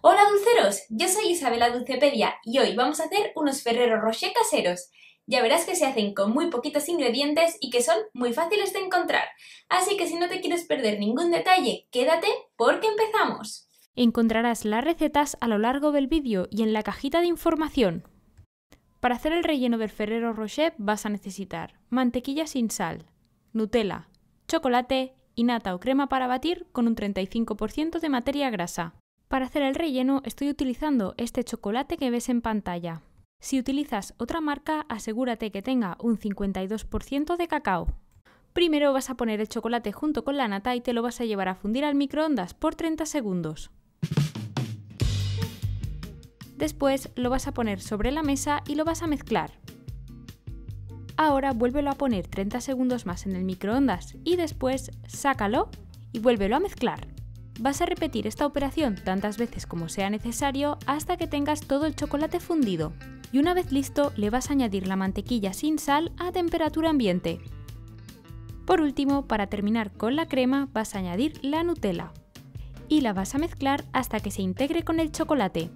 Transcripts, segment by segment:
Hola dulceros, yo soy Isabela Dulcepedia y hoy vamos a hacer unos Ferrero Rocher caseros. Ya verás que se hacen con muy poquitos ingredientes y que son muy fáciles de encontrar. Así que si no te quieres perder ningún detalle, quédate porque empezamos. Encontrarás las recetas a lo largo del vídeo y en la cajita de información. Para hacer el relleno del Ferrero Rocher vas a necesitar mantequilla sin sal, Nutella, chocolate y nata o crema para batir con un 35% de materia grasa. Para hacer el relleno estoy utilizando este chocolate que ves en pantalla. Si utilizas otra marca, asegúrate que tenga un 52% de cacao. Primero vas a poner el chocolate junto con la nata y te lo vas a llevar a fundir al microondas por 30 segundos. Después lo vas a poner sobre la mesa y lo vas a mezclar. Ahora vuélvelo a poner 30 segundos más en el microondas y después sácalo y vuélvelo a mezclar. Vas a repetir esta operación tantas veces como sea necesario hasta que tengas todo el chocolate fundido. Y una vez listo, le vas a añadir la mantequilla sin sal a temperatura ambiente. Por último, para terminar con la crema, vas a añadir la Nutella. Y la vas a mezclar hasta que se integre con el chocolate.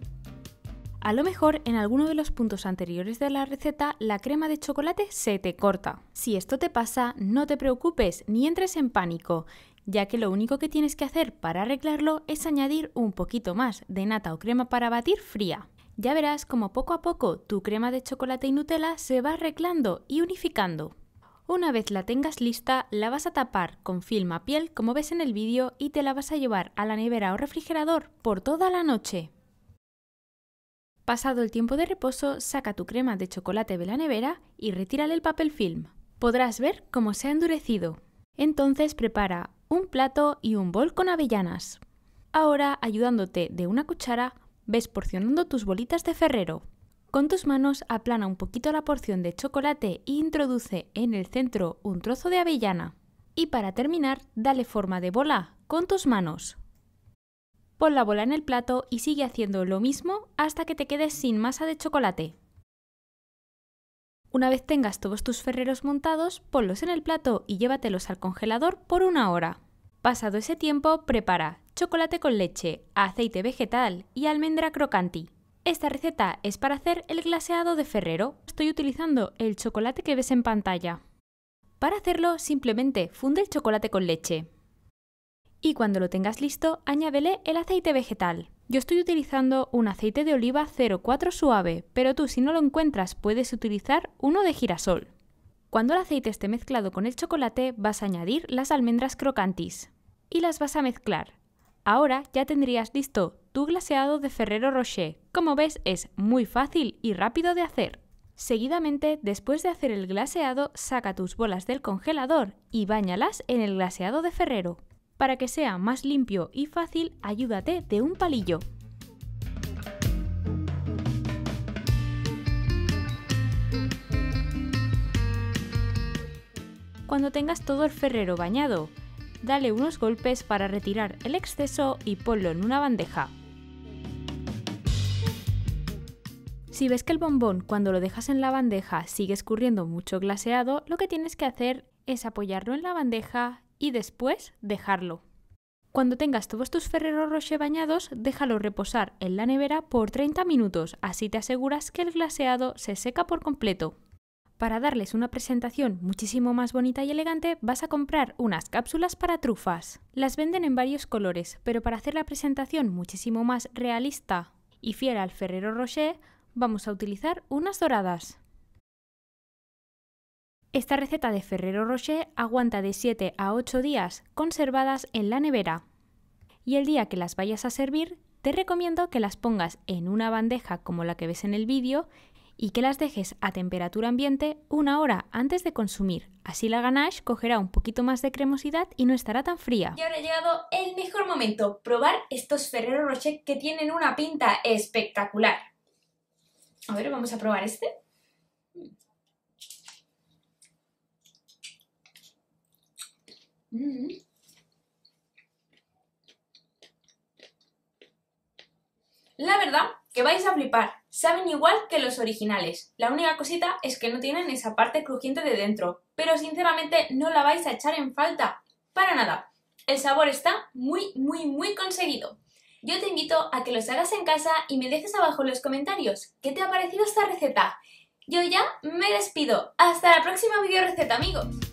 A lo mejor en alguno de los puntos anteriores de la receta la crema de chocolate se te corta. Si esto te pasa, no te preocupes ni entres en pánico ya que lo único que tienes que hacer para arreglarlo es añadir un poquito más de nata o crema para batir fría. Ya verás como poco a poco tu crema de chocolate y Nutella se va arreglando y unificando. Una vez la tengas lista, la vas a tapar con film a piel como ves en el vídeo y te la vas a llevar a la nevera o refrigerador por toda la noche. Pasado el tiempo de reposo, saca tu crema de chocolate de la nevera y retírale el papel film. Podrás ver cómo se ha endurecido. Entonces prepara un plato y un bol con avellanas. Ahora, ayudándote de una cuchara, ves porcionando tus bolitas de ferrero. Con tus manos aplana un poquito la porción de chocolate e introduce en el centro un trozo de avellana. Y para terminar, dale forma de bola con tus manos. Pon la bola en el plato y sigue haciendo lo mismo hasta que te quedes sin masa de chocolate. Una vez tengas todos tus ferreros montados, ponlos en el plato y llévatelos al congelador por una hora. Pasado ese tiempo, prepara chocolate con leche, aceite vegetal y almendra crocanti. Esta receta es para hacer el glaseado de Ferrero. Estoy utilizando el chocolate que ves en pantalla. Para hacerlo, simplemente funde el chocolate con leche. Y cuando lo tengas listo, añádele el aceite vegetal. Yo estoy utilizando un aceite de oliva 04 suave, pero tú si no lo encuentras puedes utilizar uno de girasol. Cuando el aceite esté mezclado con el chocolate vas a añadir las almendras crocantis y las vas a mezclar. Ahora ya tendrías listo tu glaseado de Ferrero Rocher. Como ves es muy fácil y rápido de hacer. Seguidamente, después de hacer el glaseado, saca tus bolas del congelador y bañalas en el glaseado de Ferrero. Para que sea más limpio y fácil, ayúdate de un palillo. Cuando tengas todo el ferrero bañado, dale unos golpes para retirar el exceso y ponlo en una bandeja. Si ves que el bombón cuando lo dejas en la bandeja sigue escurriendo mucho glaseado, lo que tienes que hacer es apoyarlo en la bandeja y después dejarlo. Cuando tengas todos tus Ferrero Rocher bañados, déjalo reposar en la nevera por 30 minutos, así te aseguras que el glaseado se seca por completo. Para darles una presentación muchísimo más bonita y elegante, vas a comprar unas cápsulas para trufas. Las venden en varios colores, pero para hacer la presentación muchísimo más realista y fiel al Ferrero Rocher, vamos a utilizar unas doradas. Esta receta de Ferrero Rocher aguanta de 7 a 8 días conservadas en la nevera. Y el día que las vayas a servir, te recomiendo que las pongas en una bandeja como la que ves en el vídeo y que las dejes a temperatura ambiente una hora antes de consumir. Así la ganache cogerá un poquito más de cremosidad y no estará tan fría. Y ahora ha llegado el mejor momento, probar estos Ferrero Rocher que tienen una pinta espectacular. A ver, vamos a probar este. La verdad que vais a flipar, saben igual que los originales. La única cosita es que no tienen esa parte crujiente de dentro, pero sinceramente no la vais a echar en falta, para nada. El sabor está muy, muy, muy conseguido. Yo te invito a que los hagas en casa y me dejes abajo en los comentarios qué te ha parecido esta receta. Yo ya me despido. Hasta la próxima vídeo receta, amigos.